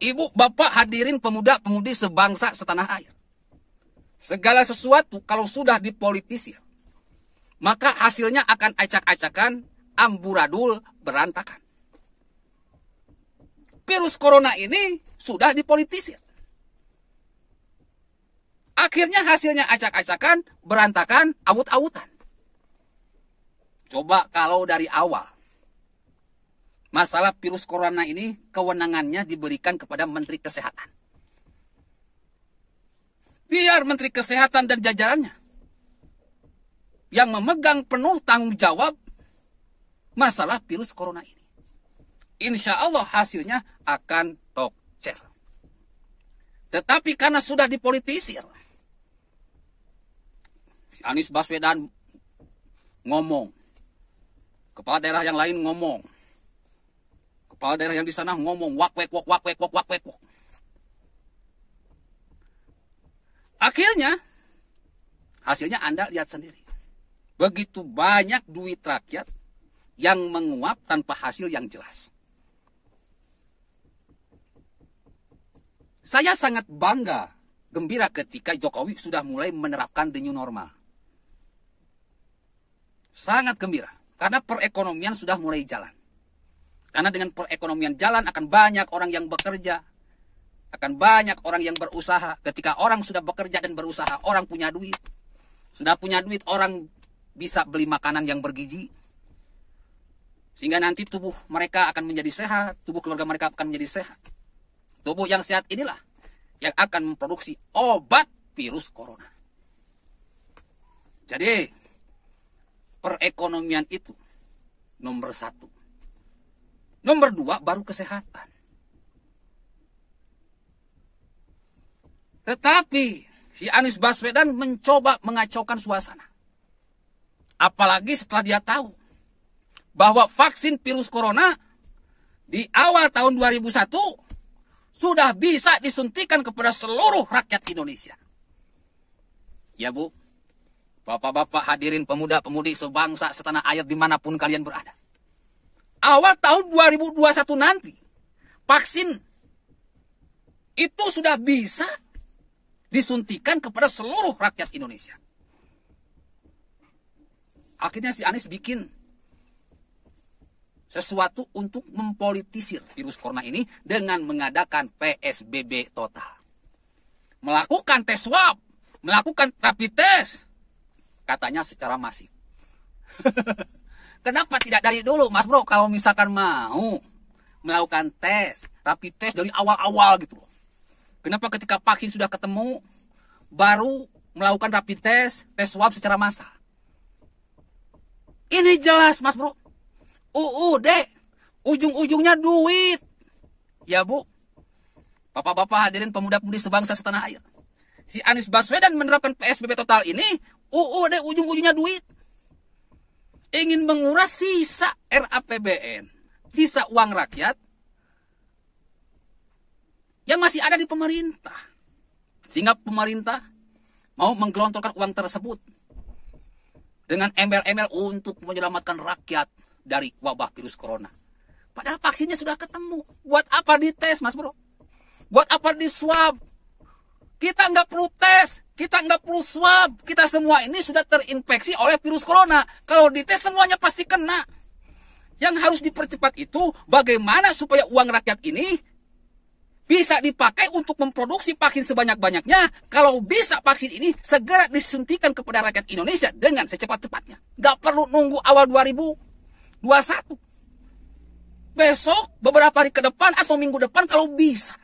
Ibu, bapak, hadirin pemuda-pemudi sebangsa setanah air. Segala sesuatu kalau sudah dipolitisir, maka hasilnya akan acak-acakan, amburadul, berantakan. Virus corona ini sudah dipolitisir. Akhirnya hasilnya acak-acakan, berantakan, awut-awutan. Coba kalau dari awal masalah virus corona ini kewenangannya diberikan kepada Menteri Kesehatan. Biar Menteri Kesehatan dan jajarannya yang memegang penuh tanggung jawab masalah virus corona ini. Insya Allah hasilnya akan tokcer. Tetapi karena sudah dipolitisir, Anies Baswedan ngomong, kepala daerah yang lain ngomong, kepala daerah yang di sana ngomong wak wek wak wak wek wak wak Akhirnya hasilnya Anda lihat sendiri. Begitu banyak duit rakyat yang menguap tanpa hasil yang jelas. Saya sangat bangga, gembira ketika Jokowi sudah mulai menerapkan the new normal. Sangat gembira karena perekonomian sudah mulai jalan. Karena dengan perekonomian jalan akan banyak orang yang bekerja. Akan banyak orang yang berusaha. Ketika orang sudah bekerja dan berusaha, orang punya duit. Sudah punya duit, orang bisa beli makanan yang bergizi. Sehingga nanti tubuh mereka akan menjadi sehat, tubuh keluarga mereka akan menjadi sehat. Tubuh yang sehat inilah yang akan memproduksi obat virus corona. Jadi, perekonomian itu nomor satu. Nomor dua baru kesehatan. Tetapi si Anies Baswedan mencoba mengacaukan suasana. Apalagi setelah dia tahu bahwa vaksin virus corona di awal tahun 2001 sudah bisa disuntikan kepada seluruh rakyat Indonesia. Ya Bu, Bapak-bapak hadirin pemuda-pemudi sebangsa setanah air dimanapun kalian berada awal tahun 2021 nanti vaksin itu sudah bisa disuntikan kepada seluruh rakyat Indonesia. Akhirnya si Anies bikin sesuatu untuk mempolitisir virus corona ini dengan mengadakan PSBB total. Melakukan tes swab, melakukan rapid test, katanya secara masif. Kenapa tidak dari dulu, Mas Bro? Kalau misalkan mau melakukan tes, tapi tes dari awal-awal gitu loh. Kenapa ketika vaksin sudah ketemu, baru melakukan rapid test, tes swab secara massal? Ini jelas, Mas Bro. UUD, ujung-ujungnya duit. Ya, Bu. Bapak-bapak hadirin pemuda-pemudi sebangsa setanah air. Si Anies Baswedan menerapkan PSBB total ini, UUD ujung-ujungnya duit ingin menguras sisa RAPBN, sisa uang rakyat yang masih ada di pemerintah. Sehingga pemerintah mau menggelontorkan uang tersebut dengan ML-ML untuk menyelamatkan rakyat dari wabah virus corona. Padahal vaksinnya sudah ketemu. Buat apa dites, Mas Bro? Buat apa di swab? Kita nggak perlu tes, kita nggak perlu swab. Kita semua ini sudah terinfeksi oleh virus corona. Kalau dites semuanya pasti kena. Yang harus dipercepat itu bagaimana supaya uang rakyat ini bisa dipakai untuk memproduksi vaksin sebanyak-banyaknya. Kalau bisa vaksin ini segera disuntikan kepada rakyat Indonesia dengan secepat-cepatnya. Nggak perlu nunggu awal 2021. Besok, beberapa hari ke depan atau minggu depan kalau bisa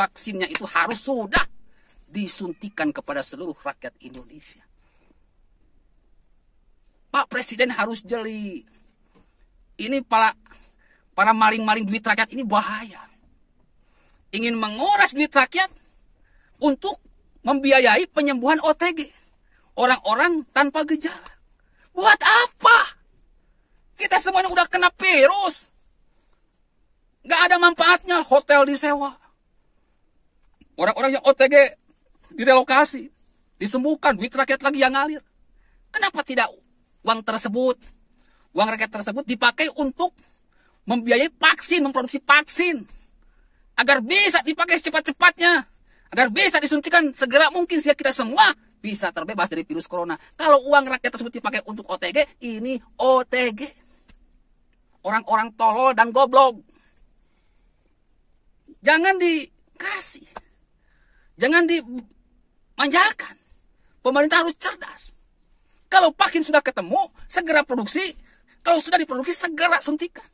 vaksinnya itu harus sudah disuntikan kepada seluruh rakyat Indonesia. Pak Presiden harus jeli. Ini para para maling-maling duit rakyat ini bahaya. Ingin menguras duit rakyat untuk membiayai penyembuhan OTG. Orang-orang tanpa gejala. Buat apa? Kita semuanya udah kena virus. Gak ada manfaatnya hotel disewa. Orang-orang yang OTG direlokasi, disembuhkan, duit rakyat lagi yang ngalir. Kenapa tidak uang tersebut, uang rakyat tersebut dipakai untuk membiayai vaksin, memproduksi vaksin agar bisa dipakai secepat-cepatnya, agar bisa disuntikan segera mungkin sehingga kita semua bisa terbebas dari virus corona. Kalau uang rakyat tersebut dipakai untuk OTG, ini OTG. Orang-orang tolol dan goblok. Jangan dikasih. Jangan di manjakan. Pemerintah harus cerdas. Kalau vaksin sudah ketemu, segera produksi. Kalau sudah diproduksi, segera suntikan.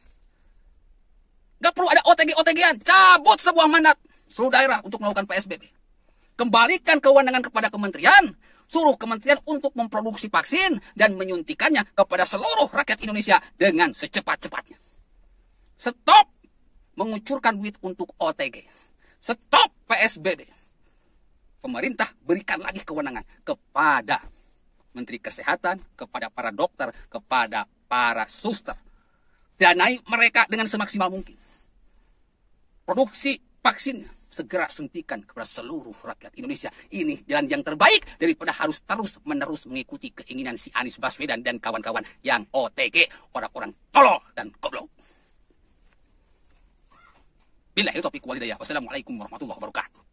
Gak perlu ada OTG-OTG-an. Cabut sebuah mandat seluruh daerah untuk melakukan PSBB. Kembalikan kewenangan kepada kementerian. Suruh kementerian untuk memproduksi vaksin dan menyuntikannya kepada seluruh rakyat Indonesia dengan secepat-cepatnya. Stop mengucurkan duit untuk OTG. Stop PSBB pemerintah berikan lagi kewenangan kepada Menteri Kesehatan, kepada para dokter, kepada para suster. Danai mereka dengan semaksimal mungkin. Produksi vaksin segera suntikan kepada seluruh rakyat Indonesia. Ini jalan yang terbaik daripada harus terus-menerus mengikuti keinginan si Anies Baswedan dan kawan-kawan yang OTG, orang-orang tolol dan goblok. Bila itu topik walidaya. Wassalamualaikum warahmatullahi wabarakatuh.